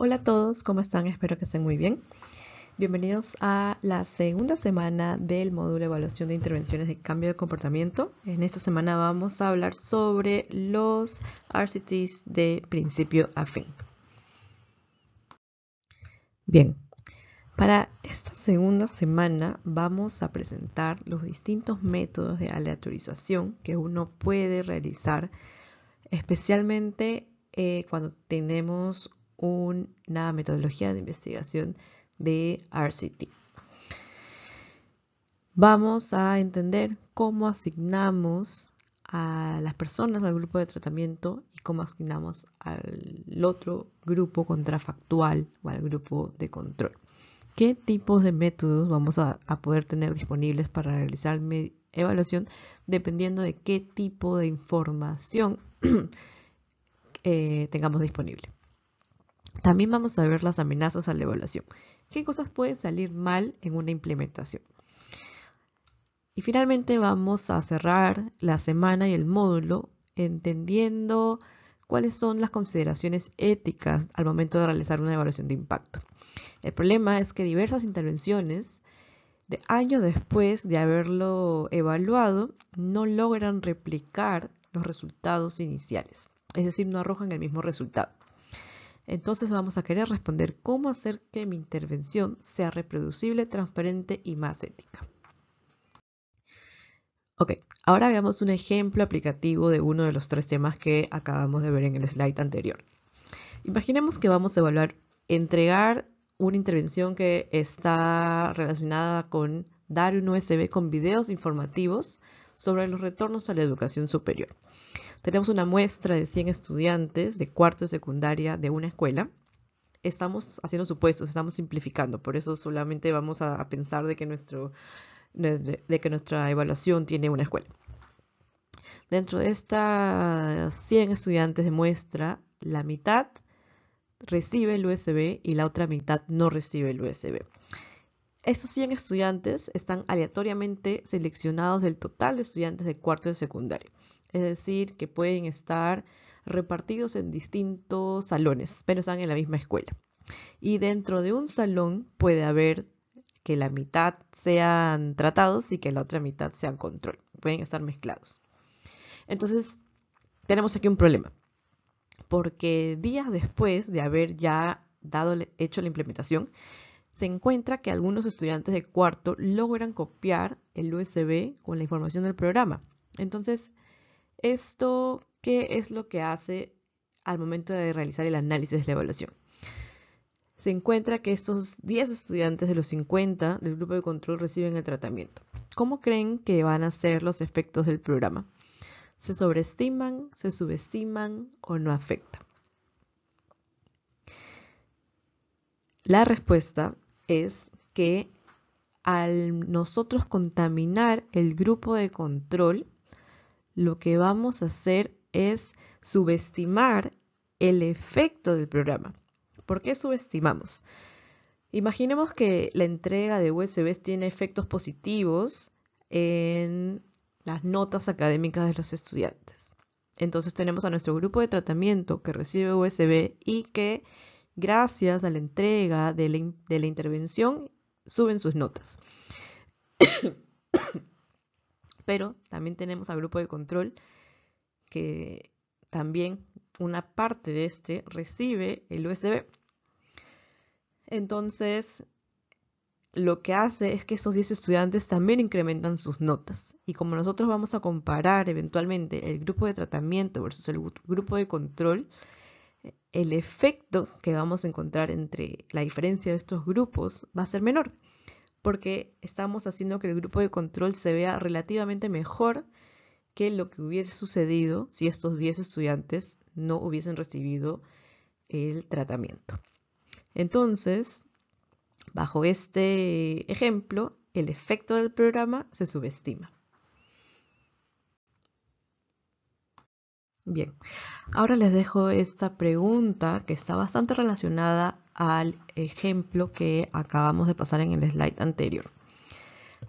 Hola a todos, ¿cómo están? Espero que estén muy bien. Bienvenidos a la segunda semana del módulo evaluación de intervenciones de cambio de comportamiento. En esta semana vamos a hablar sobre los RCTs de principio a fin. Bien, para esta segunda semana vamos a presentar los distintos métodos de aleatorización que uno puede realizar, especialmente eh, cuando tenemos una metodología de investigación de RCT. Vamos a entender cómo asignamos a las personas al grupo de tratamiento y cómo asignamos al otro grupo contrafactual o al grupo de control. ¿Qué tipos de métodos vamos a, poder tener disponibles para realizar evaluación dependiendo de qué tipo de información eh, tengamos disponible? También vamos a ver las amenazas a la evaluación. ¿Qué cosas pueden salir mal en una implementación? Y finalmente vamos a cerrar la semana y el módulo entendiendo cuáles son las consideraciones éticas al momento de realizar una evaluación de impacto. El problema es que diversas intervenciones de años después de haberlo evaluado no logran replicar los resultados iniciales, es decir, no arrojan el mismo resultado. Entonces vamos a querer responder cómo hacer que mi intervención sea reproducible, transparente y más ética. Ok, ahora veamos un ejemplo aplicativo de uno de los tres temas que acabamos de ver en el slide anterior. Imaginemos que vamos a evaluar entregar una intervención que está relacionada con dar un USB con videos informativos sobre los retornos a la educación superior. Tenemos una muestra de 100 estudiantes de cuarto de secundaria de una escuela. Estamos haciendo supuestos, estamos simplificando, por eso solamente vamos a, pensar de que, que nuestra evaluación tiene una escuela. Dentro de estas 100 estudiantes de muestra, la mitad recibe el USB y la otra mitad no recibe el USB. Estos 100 estudiantes están aleatoriamente seleccionados del total de estudiantes de cuarto de secundaria es decir, que pueden estar repartidos en distintos salones, pero están en la misma escuela. Y dentro de un salón puede haber que la mitad sean tratados y que la otra mitad sean control. Pueden estar mezclados. Entonces, tenemos aquí un problema. Porque días después de haber ya dado, hecho la implementación, se encuentra que algunos estudiantes de cuarto logran copiar el USB con la información del programa. Entonces, esto, ¿qué es lo que hace al momento de realizar el análisis de la evaluación? Se encuentra que estos 10 estudiantes de los 50 del grupo de control reciben el tratamiento. ¿Cómo creen que van a ser los efectos del programa? ¿Se sobreestiman, se subestiman o no afecta? La respuesta es que al nosotros contaminar el grupo de control, lo que vamos a hacer es subestimar el efecto del programa. ¿Por qué subestimamos? Imaginemos que la entrega de USB tiene efectos positivos en las notas académicas de los estudiantes. Entonces tenemos a nuestro grupo de tratamiento que recibe USB y que gracias a la entrega de la, de la intervención suben sus notas. pero también tenemos al grupo de control que también una parte de este recibe el USB. Entonces, lo que hace es que estos 10 estudiantes también incrementan sus notas. Y como nosotros vamos a comparar eventualmente el grupo de tratamiento versus el grupo de control, el efecto que vamos a encontrar entre la diferencia de estos grupos va a ser menor porque estamos haciendo que el grupo de control se vea relativamente mejor que lo que hubiese sucedido si estos 10 estudiantes no hubiesen recibido el tratamiento. Entonces, bajo este ejemplo, el efecto del programa se subestima. Bien, ahora les dejo esta pregunta que está bastante relacionada al ejemplo que acabamos de pasar en el slide anterior.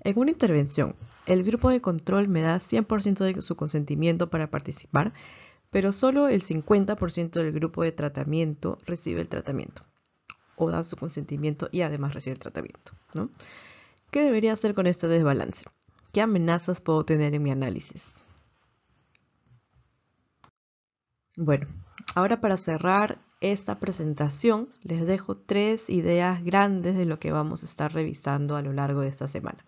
En una intervención, el grupo de control me da 100% de su consentimiento para participar, pero solo el 50% del grupo de tratamiento recibe el tratamiento o da su consentimiento y además recibe el tratamiento. ¿Qué debería hacer con este desbalance? ¿Qué amenazas puedo tener en mi análisis? Bueno, ahora para cerrar esta presentación les dejo tres ideas grandes de lo que vamos a estar revisando a lo largo de esta semana.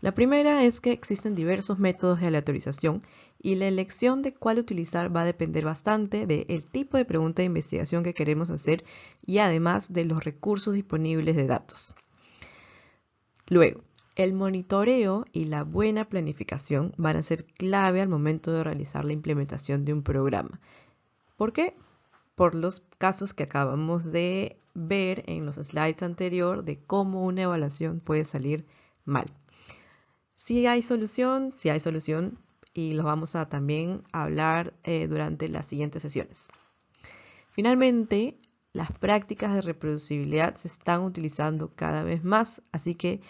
La primera es que existen diversos métodos de aleatorización y la elección de cuál utilizar va a depender bastante del tipo de pregunta de investigación que queremos hacer y además de los recursos disponibles de datos. Luego, el monitoreo y la buena planificación van a ser clave al momento de realizar la implementación de un programa ¿Por qué? Por los casos que acabamos de ver en los slides anterior de cómo una evaluación puede salir mal. Si hay solución, si hay solución, y lo vamos a también hablar eh, durante las siguientes sesiones. Finalmente, las prácticas de reproducibilidad se están utilizando cada vez más, así que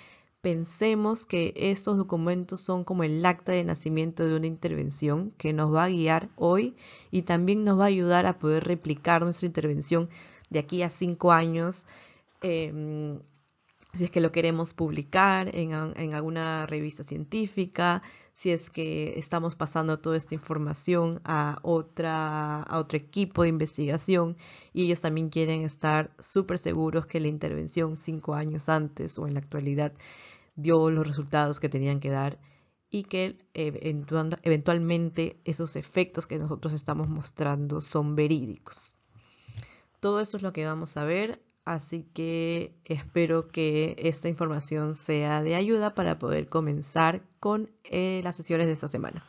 pensemos que estos documentos son como el acta de nacimiento de una intervención que nos va a guiar hoy y también nos va a ayudar a poder replicar nuestra intervención de aquí a cinco años. Em, si es que lo queremos publicar en, alguna revista científica, si es que estamos pasando toda esta información a, otra, a otro equipo de investigación y ellos también quieren estar súper seguros que la intervención cinco años antes o en la actualidad dio los resultados que tenían que dar y que eh, eventualmente esos efectos que nosotros estamos mostrando son verídicos. Todo eso es lo que vamos a ver Así que espero que esta información sea de ayuda para poder comenzar con eh, las sesiones de esta semana.